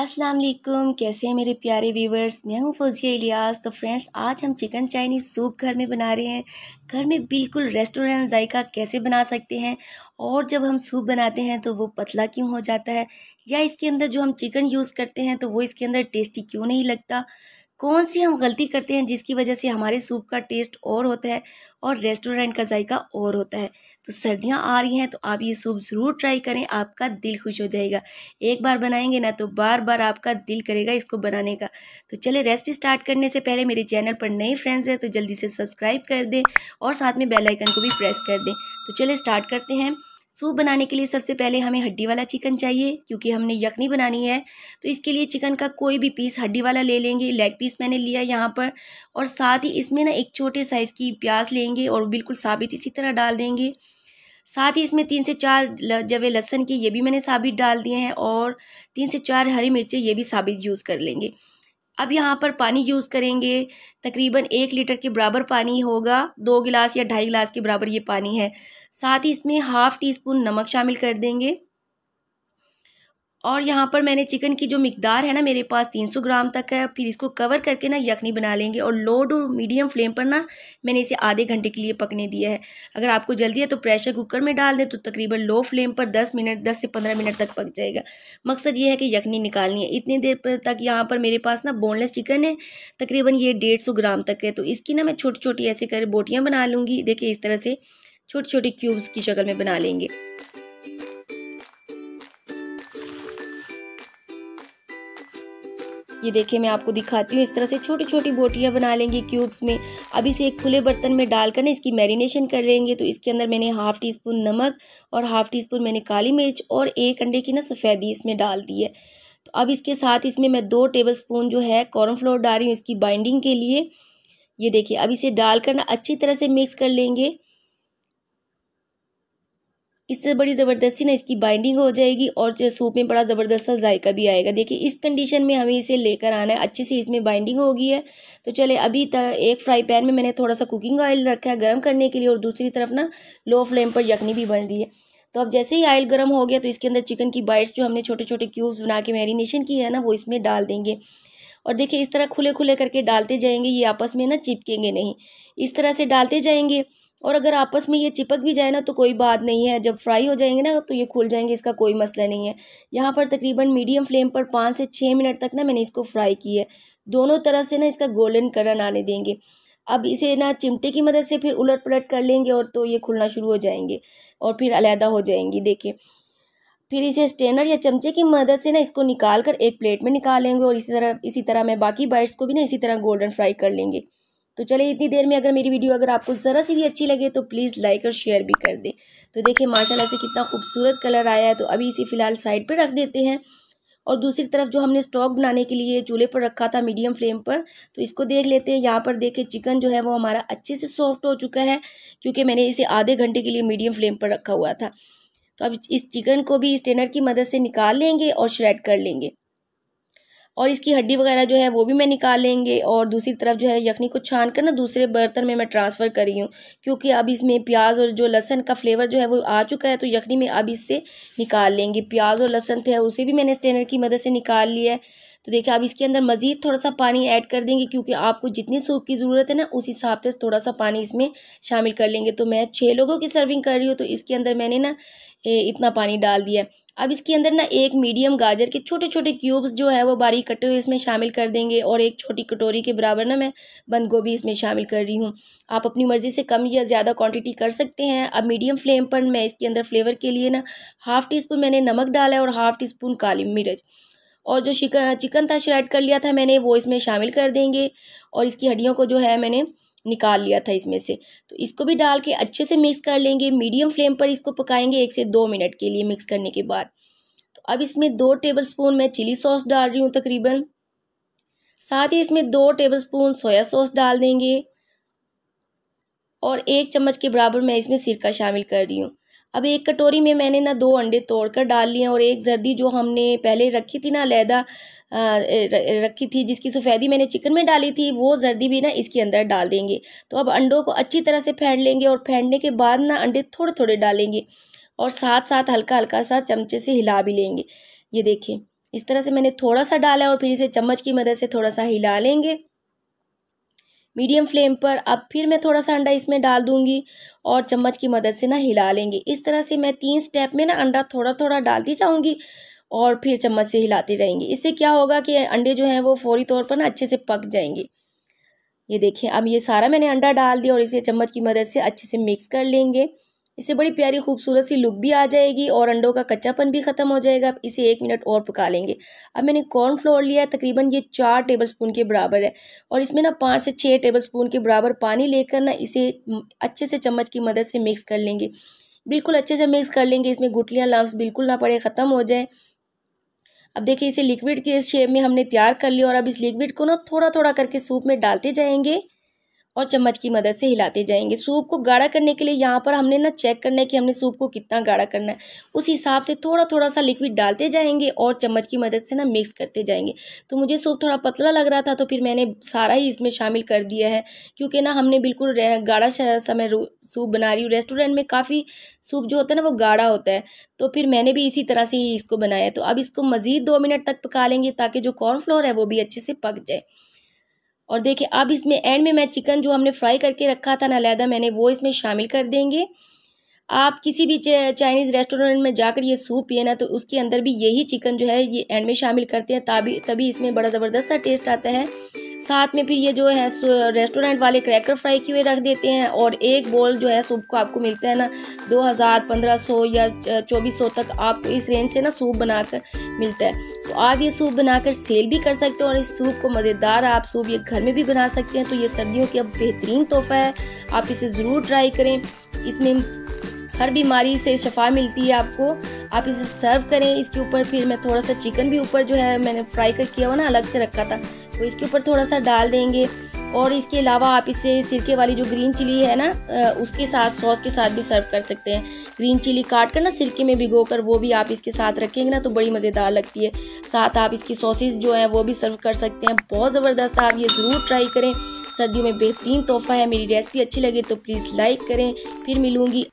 अस्सलाम वालेकुम कैसे हैं मेरे प्यारे व्यूवर्स मैं हूं फौजिया इलियास तो फ्रेंड्स आज हम चिकन चाइनीज़ सूप घर में बना रहे हैं घर में बिल्कुल रेस्टोरेंट जायका कैसे बना सकते हैं और जब हम सूप बनाते हैं तो वो पतला क्यों हो जाता है या इसके अंदर जो हम चिकन यूज़ करते हैं तो वो इसके अंदर टेस्टी क्यों नहीं लगता कौन सी हम गलती करते हैं जिसकी वजह से हमारे सूप का टेस्ट और होता है और रेस्टोरेंट का जायका और होता है तो सर्दियां आ रही हैं तो आप ये सूप ज़रूर ट्राई करें आपका दिल खुश हो जाएगा एक बार बनाएंगे ना तो बार बार आपका दिल करेगा इसको बनाने का तो चले रेसिपी स्टार्ट करने से पहले मेरे चैनल पर नए फ्रेंड्स हैं तो जल्दी से सब्सक्राइब कर दें और साथ में बेलाइकन को भी प्रेस कर दें तो चले स्टार्ट करते हैं सूप बनाने के लिए सबसे पहले हमें हड्डी वाला चिकन चाहिए क्योंकि हमने यखनी बनानी है तो इसके लिए चिकन का कोई भी पीस हड्डी वाला ले लेंगे लेग पीस मैंने लिया यहाँ पर और साथ ही इसमें ना एक छोटे साइज़ की प्याज लेंगे और बिल्कुल साबित इसी तरह डाल देंगे साथ ही इसमें तीन से चार जवे लहसन के ये भी मैंने साबित डाल दिए हैं और तीन से चार हरी मिर्चें ये भी साबित यूज़ कर लेंगे अब यहाँ पर पानी यूज़ करेंगे तकरीबन एक लीटर के बराबर पानी होगा दो गिलास या ढाई गिलास के बराबर ये पानी है साथ ही इसमें हाफ टी स्पून नमक शामिल कर देंगे और यहाँ पर मैंने चिकन की जो मकदार है ना मेरे पास 300 ग्राम तक है फिर इसको कवर करके ना यखनी बना लेंगे और लो टू मीडियम फ्लेम पर ना मैंने इसे आधे घंटे के लिए पकने दिया है अगर आपको जल्दी है तो प्रेशर कुकर में डाल दें तो तकरीबन लो फ्लेम पर 10 मिनट 10 से 15 मिनट तक पक जाएगा मकसद ये है कि यखनी निकालनी है इतनी देर पर तक यहाँ पर मेरे पास ना बोनलेस चिकन है तकरीबन ये डेढ़ ग्राम तक है तो इसकी ना मैं छोटी छोटी ऐसे कर बोटियाँ बना लूँगी देखिए इस तरह से छोटी छोटी क्यूब्स की शक्ल में बना लेंगे ये देखिए मैं आपको दिखाती हूँ इस तरह से छोटी छोटी बोटियाँ बना लेंगे क्यूब्स में अब इसे एक खुले बर्तन में डालकर ना इसकी मैरिनेशन कर लेंगे तो इसके अंदर मैंने हाफ़ टी स्पून नमक और हाफ़ टी स्पून मैंने काली मिर्च और एक अंडे की ना सफ़ेदी इसमें डाल दी है तो अब इसके साथ इसमें मैं दो टेबल स्पून जो है कॉर्नफ्लोर डाल रही हूँ इसकी बाइंडिंग के लिए ये देखिए अब इसे डालकर ना अच्छी तरह से मिक्स कर लेंगे इससे बड़ी ज़बरदस्ती ना इसकी बाइंडिंग हो जाएगी और जो सूप में बड़ा ज़बरदस्त सा जायका भी आएगा देखिए इस कंडीशन में हमें इसे लेकर आना है अच्छे से इसमें बाइंडिंग होगी है तो चले अभी तक एक फ्राई पैन में मैंने थोड़ा सा कुकिंग ऑयल रखा है गर्म करने के लिए और दूसरी तरफ ना लो फ्लेम पर यखनी भी बन रही है तो अब जैसे ही ऑयल गर्म हो गया तो इसके अंदर चिकन की बाइट्स जो हमने छोटे छोटे क्यूब्स बना के मैरिनेशन की है ना वो इसमें डाल देंगे और देखिए इस तरह खुले खुले करके डालते जाएंगे ये आपस में ना चिपकेंगे नहीं इस तरह से डालते जाएंगे और अगर आपस में ये चिपक भी जाए ना तो कोई बात नहीं है जब फ्राई हो जाएंगे ना तो ये खुल जाएंगे इसका कोई मसला नहीं है यहाँ पर तकरीबन मीडियम फ्लेम पर पाँच से छः मिनट तक ना मैंने इसको फ्राई की है दोनों तरह से ना इसका गोल्डन कलर आने देंगे अब इसे ना चिमटे की मदद से फिर उलट पलट कर लेंगे और तो ये खुलना शुरू हो जाएंगे और फिर अलहदा हो जाएंगी देखिए फिर इसे स्टेनर या चमचे की मदद से ना इसको निकाल कर एक प्लेट में निकालेंगे और इसी तरह इसी तरह मैं बाकी बाइट्स को भी ना इसी तरह गोल्डन फ्राई कर लेंगे तो चलिए इतनी देर में अगर मेरी वीडियो अगर आपको ज़रा सी भी अच्छी लगे तो प्लीज़ लाइक और शेयर भी कर दें तो देखिए माशाल्लाह से कितना खूबसूरत कलर आया है तो अभी इसे फ़िलहाल साइड पर रख देते हैं और दूसरी तरफ जो हमने स्टॉक बनाने के लिए चूल्हे पर रखा था मीडियम फ्लेम पर तो इसको देख लेते हैं यहाँ पर देखें चिकन जो है वो हमारा अच्छे से सॉफ्ट हो चुका है क्योंकि मैंने इसे आधे घंटे के लिए मीडियम फ्लेम पर रखा हुआ था तो अब इस चिकन को भी स्टेनर की मदद से निकाल लेंगे और श्रेड कर लेंगे और इसकी हड्डी वगैरह जो है वो भी मैं निकाल लेंगे और दूसरी तरफ जो है यखनी को छान कर ना दूसरे बर्तन में मैं ट्रांसफ़र कर रही हूँ क्योंकि अब इसमें प्याज और जो लहसन का फ्लेवर जो है वो आ चुका है तो यखनी में अब इससे निकाल लेंगे प्याज और लहसन थे उसे भी मैंने स्टेनर की मदद से निकाल लिया है तो देखिए आप इसके अंदर मज़ीद थोड़ा सा पानी ऐड कर देंगे क्योंकि आपको जितनी सूप की ज़रूरत है ना उस हिसाब से थोड़ा सा पानी इसमें शामिल कर लेंगे तो मैं छः लोगों की सर्विंग कर रही हूँ तो इसके अंदर मैंने ना इतना पानी डाल दिया अब इसके अंदर ना एक मीडियम गाजर के छोटे छोटे क्यूब्स जो है वो बारीक कटे हुए इसमें शामिल कर देंगे और एक छोटी कटोरी के बराबर ना मैं बंद गोभी इसमें शामिल कर रही हूँ आप अपनी मर्ज़ी से कम या ज़्यादा क्वांटिटी कर सकते हैं अब मीडियम फ्लेम पर मैं इसके अंदर फ्लेवर के लिए ना हाफ़ टी स्पून मैंने नमक डाला है और हाफ़ टी स्पून काली मिर्च और जो चिकन था श्रेड कर लिया था मैंने वो इसमें शामिल कर देंगे और इसकी हड्डियों को जो है मैंने निकाल लिया था इसमें से तो इसको भी डाल के अच्छे से मिक्स कर लेंगे मीडियम फ्लेम पर इसको पकाएंगे एक से दो मिनट के लिए मिक्स करने के बाद तो अब इसमें दो टेबल स्पून मैं चिली सॉस डाल रही हूँ तकरीबन साथ ही इसमें दो टेबल स्पून सोया सॉस डाल देंगे और एक चम्मच के बराबर मैं इसमें सिरका शामिल कर रही हूँ अब एक कटोरी में मैंने ना दो अंडे तोड़कर डाल लिए और एक जर्दी जो हमने पहले रखी थी ना लैदा रखी थी जिसकी सफ़ेदी मैंने चिकन में डाली थी वो जर्दी भी ना इसके अंदर डाल देंगे तो अब अंडों को अच्छी तरह से फेंट लेंगे और फेंटने के बाद ना अंडे थोड़े थोड़े डालेंगे और साथ साथ हल्का हल्का सा चमचे से हिला भी लेंगे ये देखें इस तरह से मैंने थोड़ा सा डाला और फिर इसे चम्मच की मदद से थोड़ा सा हिला लेंगे मीडियम फ्लेम पर अब फिर मैं थोड़ा सा अंडा इसमें डाल दूंगी और चम्मच की मदद से ना हिला लेंगे इस तरह से मैं तीन स्टेप में ना अंडा थोड़ा थोड़ा डालती जाऊँगी और फिर चम्मच से हिलाती रहेंगी इससे क्या होगा कि अंडे जो हैं वो फौरी तौर पर ना अच्छे से पक जाएंगे ये देखें अब ये सारा मैंने अंडा डाल दिया और इसे चम्मच की मदद से अच्छे से मिक्स कर लेंगे इससे बड़ी प्यारी खूबसूरत सी लुक भी आ जाएगी और अंडों का कच्चापन भी ख़त्म हो जाएगा अब इसे एक मिनट और पका लेंगे अब मैंने कॉर्न फ्लोर लिया है तकरीबन ये चार टेबल स्पून के बराबर है और इसमें ना पाँच से छः टेबल स्पून के बराबर पानी लेकर ना इसे अच्छे से चम्मच की मदद से मिक्स कर लेंगे बिल्कुल अच्छे से मिक्स कर लेंगे इसमें गुटलियाँ लाम्स बिल्कुल ना पड़े ख़त्म हो जाए अब देखिए इसे लिक्विड के शेप में हमने तैयार कर लिया और अब इस लिक्विड को ना थोड़ा थोड़ा करके सूप में डालते जाएंगे और चम्मच की मदद से हिलाते जाएंगे सूप को गाढ़ा करने के लिए यहाँ पर हमने ना चेक करना है कि हमने सूप को कितना गाढ़ा करना है उस हिसाब से थोड़ा थोड़ा सा लिक्विड डालते जाएंगे और चम्मच की मदद से ना मिक्स करते जाएंगे तो मुझे सूप थोड़ा पतला लग रहा था तो फिर मैंने सारा ही इसमें शामिल कर दिया है क्योंकि ना हमने बिल्कुल गाढ़ा समय सूप बना रही हूँ रेस्टोरेंट में काफ़ी सूप जो होता है ना वो गाढ़ा होता है तो फिर मैंने भी इसी तरह से ही इसको बनाया तो अब इसको मज़ीद दो मिनट तक पका लेंगे ताकि जो कॉर्नफ्लोर है वो भी अच्छे से पक जाए और देखिए अब इसमें एंड में मैं चिकन जो हमने फ्राई करके रखा था ना लैदा मैंने वो इसमें शामिल कर देंगे आप किसी भी चाइनीज़ रेस्टोरेंट में जाकर ये सूप पिए ना तो उसके अंदर भी यही चिकन जो है ये एंड में शामिल करते हैं तभी तभी इसमें बड़ा ज़बरदस्त सा टेस्ट आता है साथ में फिर ये जो है रेस्टोरेंट वाले क्रैकर फ्राई किए रख देते हैं और एक बॉल जो है सूप को आपको मिलता है ना दो हज़ार पंद्रह सौ या चौबीस सौ तक आपको इस रेंज से ना सूप बनाकर मिलता है तो आप ये सूप बनाकर सेल भी कर सकते हो और इस सूप को मज़ेदार आप सूप ये घर में भी बना सकते हैं तो ये सर्दियों की अब बेहतरीन तोहफा है आप इसे ज़रूर ट्राई करें इसमें हर बीमारी से शफा मिलती है आपको आप इसे सर्व करें इसके ऊपर फिर मैं थोड़ा सा चिकन भी ऊपर जो है मैंने फ्राई कर किया हुआ ना अलग से रखा था वो इसके ऊपर थोड़ा सा डाल देंगे और इसके अलावा आप इसे सिरके वाली जो ग्रीन चिली है ना उसके साथ सॉस के साथ भी सर्व कर सकते हैं ग्रीन चिली काट कर ना सिरके में भिगो कर वो भी आप इसके साथ रखेंगे ना तो बड़ी मज़ेदार लगती है साथ आप इसकी सॉसेज जो हैं वो भी सर्व कर सकते हैं बहुत ज़बरदस्त आप ये ज़रूर ट्राई करें सर्दियों में बेहतरीन तोहफा है मेरी रेसिपी अच्छी लगे तो प्लीज़ लाइक करें फिर मिलूँगी